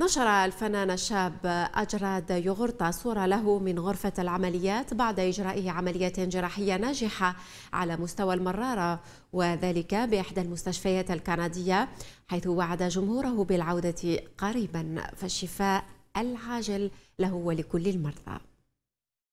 نشر الفنان الشاب أجراد يغرطة صورة له من غرفة العمليات بعد إجرائه عملية جراحية ناجحة على مستوى المرارة وذلك بإحدى المستشفيات الكندية حيث وعد جمهوره بالعودة قريبا فالشفاء العاجل له ولكل المرضى